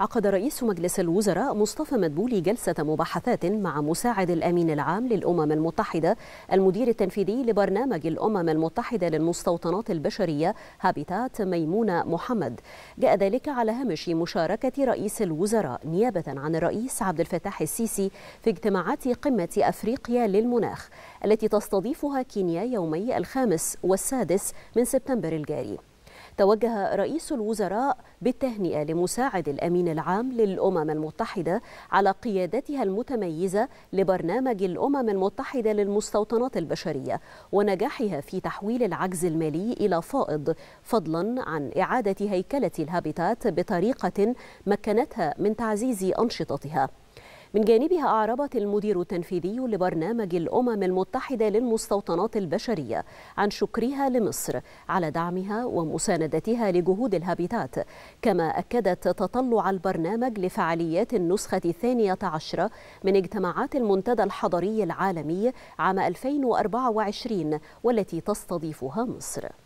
عقد رئيس مجلس الوزراء مصطفى مدبولي جلسة مباحثات مع مساعد الأمين العام للأمم المتحدة المدير التنفيذي لبرنامج الأمم المتحدة للمستوطنات البشرية هابيتات ميمونة محمد جاء ذلك على هامش مشاركة رئيس الوزراء نيابة عن الرئيس عبد الفتاح السيسي في اجتماعات قمة أفريقيا للمناخ التي تستضيفها كينيا يومي الخامس والسادس من سبتمبر الجاري توجه رئيس الوزراء بالتهنئة لمساعد الأمين العام للأمم المتحدة على قيادتها المتميزة لبرنامج الأمم المتحدة للمستوطنات البشرية ونجاحها في تحويل العجز المالي إلى فائض فضلا عن إعادة هيكلة الهابيتات بطريقة مكنتها من تعزيز أنشطتها من جانبها أعربت المدير التنفيذي لبرنامج الأمم المتحدة للمستوطنات البشرية عن شكرها لمصر على دعمها ومساندتها لجهود الهابيتات كما أكدت تطلع البرنامج لفعاليات النسخة الثانية عشرة من اجتماعات المنتدى الحضري العالمي عام 2024 والتي تستضيفها مصر